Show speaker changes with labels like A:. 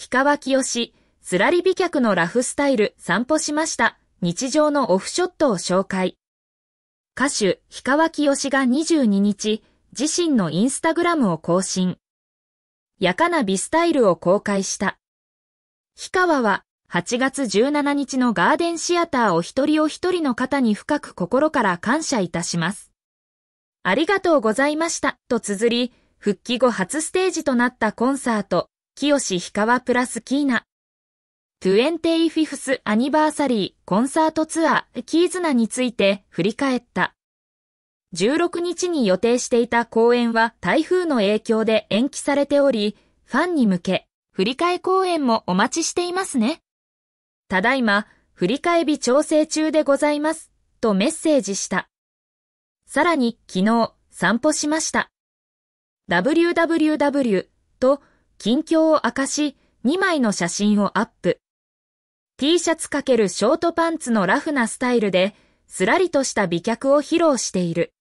A: 氷川きよし、すらり美脚のラフスタイル散歩しました。日常のオフショットを紹介。歌手、氷川きよしが22日、自身のインスタグラムを更新。やかな美スタイルを公開した。氷川は、8月17日のガーデンシアターお一人お一人の方に深く心から感謝いたします。ありがとうございました、と綴り、復帰後初ステージとなったコンサート、清氷川プラスキーナ。25th アニバーサリーコンサートツアーキーズナについて振り返った。16日に予定していた公演は台風の影響で延期されており、ファンに向け、振り替え公演もお待ちしていますね。ただいま、振り替え日調整中でございます、とメッセージした。さらに昨日、散歩しました。www と近況を明かし、2枚の写真をアップ。T シャツかけるショートパンツのラフなスタイルで、すらりとした美脚を披露している。